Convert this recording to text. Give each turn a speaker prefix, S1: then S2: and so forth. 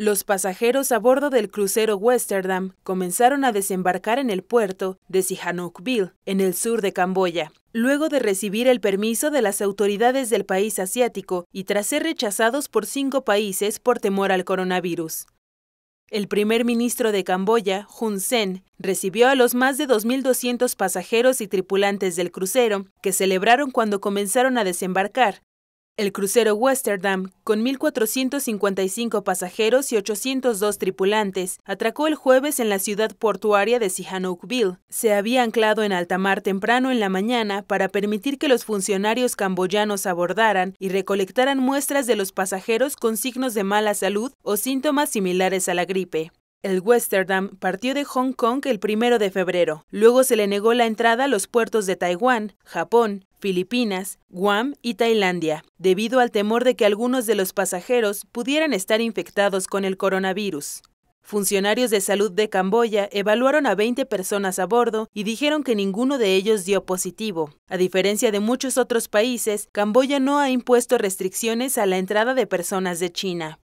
S1: Los pasajeros a bordo del crucero Westerdam comenzaron a desembarcar en el puerto de Sihanoukville, en el sur de Camboya, luego de recibir el permiso de las autoridades del país asiático y tras ser rechazados por cinco países por temor al coronavirus. El primer ministro de Camboya, Hun Sen, recibió a los más de 2.200 pasajeros y tripulantes del crucero que celebraron cuando comenzaron a desembarcar, el crucero Westerdam, con 1.455 pasajeros y 802 tripulantes, atracó el jueves en la ciudad portuaria de Sihanoukville. Se había anclado en alta mar temprano en la mañana para permitir que los funcionarios camboyanos abordaran y recolectaran muestras de los pasajeros con signos de mala salud o síntomas similares a la gripe. El Westerdam partió de Hong Kong el 1 de febrero. Luego se le negó la entrada a los puertos de Taiwán, Japón, Filipinas, Guam y Tailandia, debido al temor de que algunos de los pasajeros pudieran estar infectados con el coronavirus. Funcionarios de salud de Camboya evaluaron a 20 personas a bordo y dijeron que ninguno de ellos dio positivo. A diferencia de muchos otros países, Camboya no ha impuesto restricciones a la entrada de personas de China.